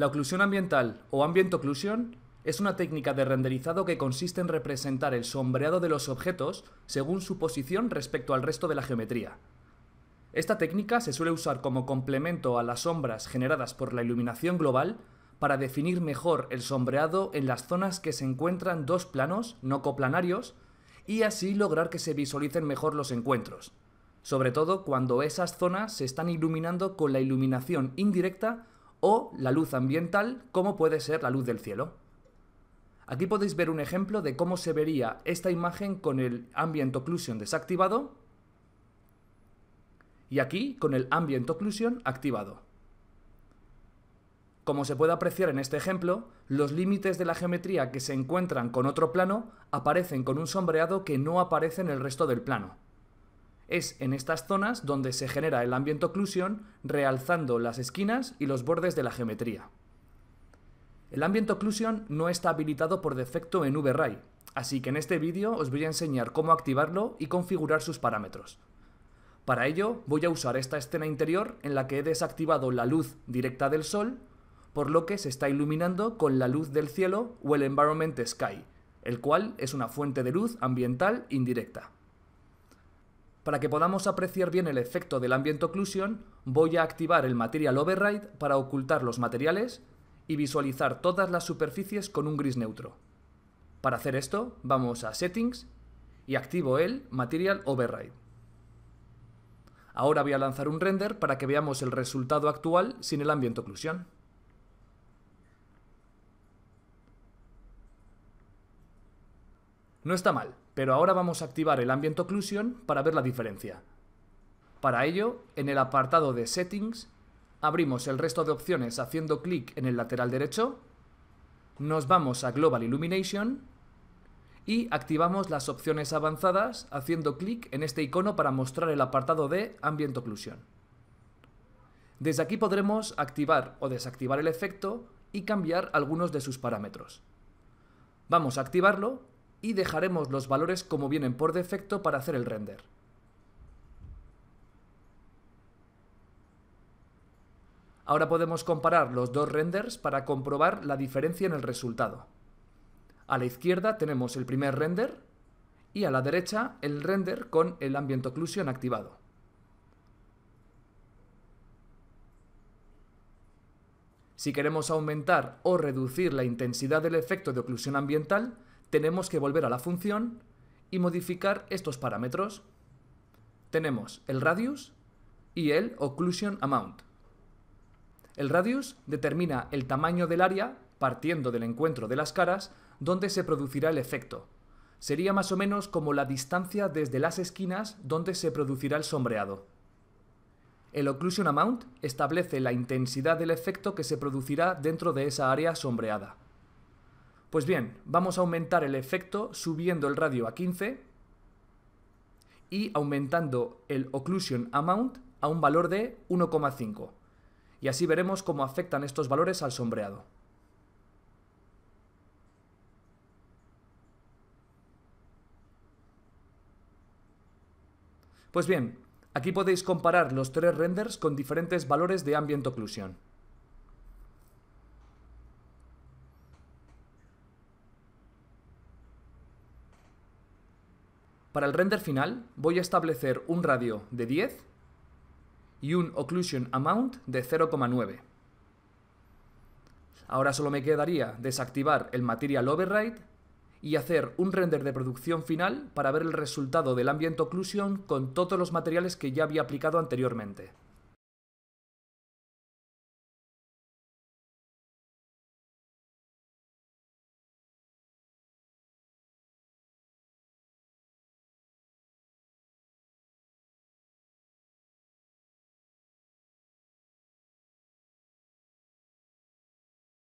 La oclusión ambiental o Occlusion es una técnica de renderizado que consiste en representar el sombreado de los objetos según su posición respecto al resto de la geometría. Esta técnica se suele usar como complemento a las sombras generadas por la iluminación global para definir mejor el sombreado en las zonas que se encuentran dos planos no coplanarios y así lograr que se visualicen mejor los encuentros, sobre todo cuando esas zonas se están iluminando con la iluminación indirecta o la luz ambiental como puede ser la luz del cielo. Aquí podéis ver un ejemplo de cómo se vería esta imagen con el Ambient Occlusion desactivado y aquí con el Ambient Occlusion activado. Como se puede apreciar en este ejemplo, los límites de la geometría que se encuentran con otro plano aparecen con un sombreado que no aparece en el resto del plano es en estas zonas donde se genera el ambiente occlusion realzando las esquinas y los bordes de la geometría. El ambiente occlusion no está habilitado por defecto en Ray, así que en este vídeo os voy a enseñar cómo activarlo y configurar sus parámetros. Para ello voy a usar esta escena interior en la que he desactivado la luz directa del sol, por lo que se está iluminando con la luz del cielo o el Environment Sky, el cual es una fuente de luz ambiental indirecta. Para que podamos apreciar bien el efecto del ambiente Occlusion, voy a activar el Material Override para ocultar los materiales y visualizar todas las superficies con un gris neutro. Para hacer esto, vamos a Settings y activo el Material Override. Ahora voy a lanzar un render para que veamos el resultado actual sin el ambiente Occlusion. No está mal, pero ahora vamos a activar el Ambient Occlusion para ver la diferencia. Para ello, en el apartado de Settings, abrimos el resto de opciones haciendo clic en el lateral derecho, nos vamos a Global Illumination y activamos las opciones avanzadas haciendo clic en este icono para mostrar el apartado de Ambient Occlusion. Desde aquí podremos activar o desactivar el efecto y cambiar algunos de sus parámetros. Vamos a activarlo y dejaremos los valores como vienen por defecto para hacer el render. Ahora podemos comparar los dos renders para comprobar la diferencia en el resultado. A la izquierda tenemos el primer render y a la derecha el render con el ambiente Occlusion activado. Si queremos aumentar o reducir la intensidad del efecto de oclusión ambiental, tenemos que volver a la función y modificar estos parámetros. Tenemos el radius y el occlusion amount. El radius determina el tamaño del área partiendo del encuentro de las caras donde se producirá el efecto. Sería más o menos como la distancia desde las esquinas donde se producirá el sombreado. El occlusion amount establece la intensidad del efecto que se producirá dentro de esa área sombreada. Pues bien, vamos a aumentar el efecto subiendo el radio a 15 y aumentando el occlusion amount a un valor de 1,5. Y así veremos cómo afectan estos valores al sombreado. Pues bien, aquí podéis comparar los tres renders con diferentes valores de ambient occlusion. Para el render final voy a establecer un radio de 10 y un occlusion amount de 0,9. Ahora solo me quedaría desactivar el material override y hacer un render de producción final para ver el resultado del ambient occlusion con todos los materiales que ya había aplicado anteriormente.